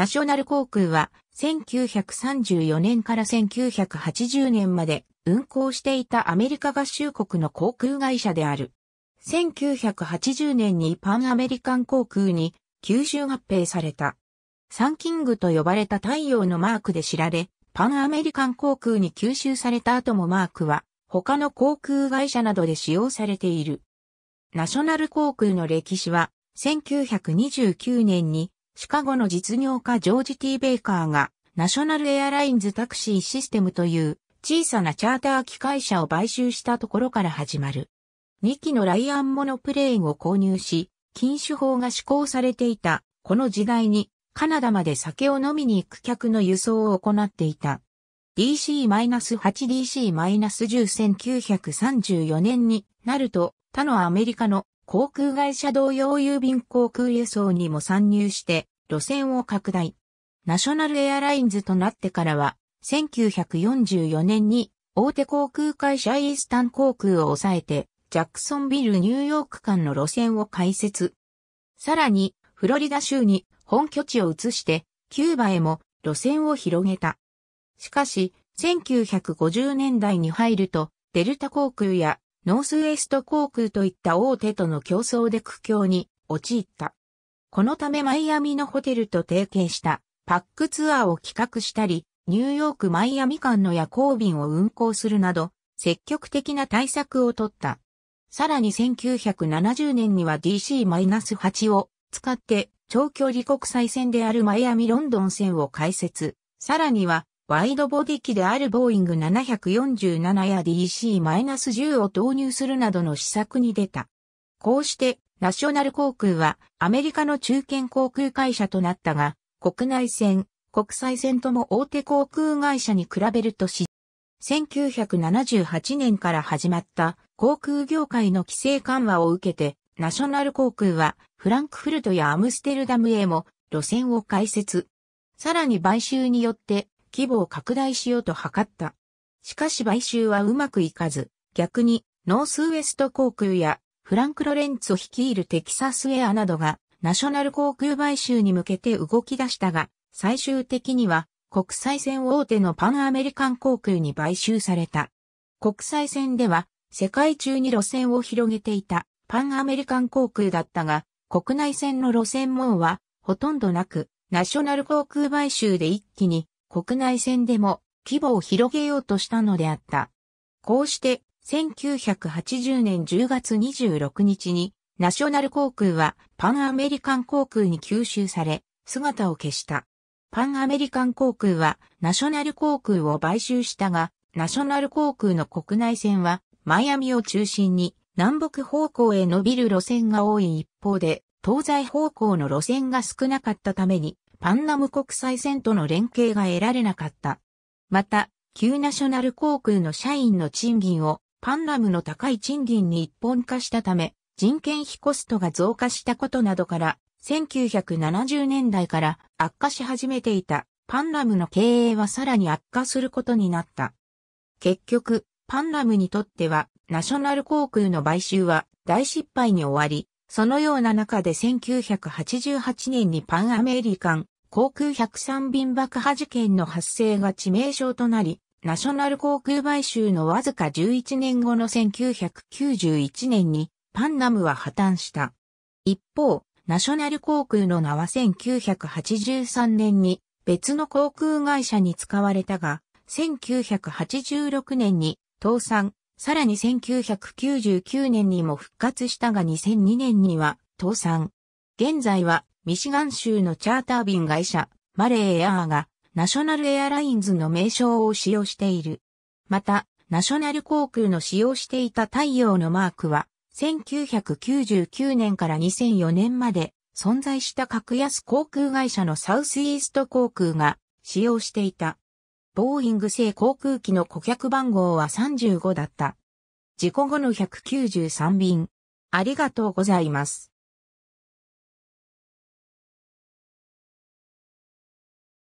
ナショナル航空は1934年から1980年まで運航していたアメリカ合衆国の航空会社である。1980年にパンアメリカン航空に吸収合併された。サンキングと呼ばれた太陽のマークで知られ、パンアメリカン航空に吸収された後もマークは他の航空会社などで使用されている。ナショナル航空の歴史は1929年にシカゴの実業家ジョージ・ T・ ベイカーがナショナルエアラインズタクシーシステムという小さなチャーター機会社を買収したところから始まる。2機のライアンモノプレーンを購入し、禁酒法が施行されていたこの時代にカナダまで酒を飲みに行く客の輸送を行っていた。DC-8DC-10 1934年になると他のアメリカの航空会社同様郵便航空輸送にも参入して路線を拡大。ナショナルエアラインズとなってからは、1944年に大手航空会社イースタン航空を抑えて、ジャクソンビル・ニューヨーク間の路線を開設。さらに、フロリダ州に本拠地を移して、キューバへも路線を広げた。しかし、1950年代に入ると、デルタ航空やノースウェスト航空といった大手との競争で苦境に陥った。このためマイアミのホテルと提携したパックツアーを企画したり、ニューヨーク・マイアミ間の夜行便を運行するなど、積極的な対策をとった。さらに1970年には DC-8 を使って長距離国際線であるマイアミ・ロンドン線を開設。さらにはワイドボディ機であるボーイング747や DC-10 を投入するなどの施策に出た。こうして、ナショナル航空はアメリカの中堅航空会社となったが、国内線、国際線とも大手航空会社に比べるとし、1978年から始まった航空業界の規制緩和を受けて、ナショナル航空はフランクフルトやアムステルダムへも路線を開設。さらに買収によって規模を拡大しようと図った。しかし買収はうまくいかず、逆にノースウエスト航空やフランク・ロレンツを率いるテキサスエアなどがナショナル航空買収に向けて動き出したが、最終的には国際線大手のパンアメリカン航空に買収された。国際線では世界中に路線を広げていたパンアメリカン航空だったが、国内線の路線網はほとんどなく、ナショナル航空買収で一気に国内線でも規模を広げようとしたのであった。こうして、1980年10月26日に、ナショナル航空はパンアメリカン航空に吸収され、姿を消した。パンアメリカン航空はナショナル航空を買収したが、ナショナル航空の国内線はマイアミを中心に南北方向へ伸びる路線が多い一方で、東西方向の路線が少なかったためにパンナム国際線との連携が得られなかった。また、旧ナショナル航空の社員の賃金をパンナムの高い賃金に一本化したため、人件費コストが増加したことなどから、1970年代から悪化し始めていたパンナムの経営はさらに悪化することになった。結局、パンナムにとってはナショナル航空の買収は大失敗に終わり、そのような中で1988年にパンアメリカン航空103便爆破事件の発生が致命傷となり、ナショナル航空買収のわずか11年後の1991年にパンナムは破綻した。一方、ナショナル航空の名は1983年に別の航空会社に使われたが、1986年に倒産、さらに1999年にも復活したが2002年には倒産。現在はミシガン州のチャーター便会社マレーエアーがナショナルエアラインズの名称を使用している。また、ナショナル航空の使用していた太陽のマークは1999年から2004年まで存在した格安航空会社のサウスイースト航空が使用していた。ボーイング製航空機の顧客番号は35だった。事故後の193便。ありがとうございます。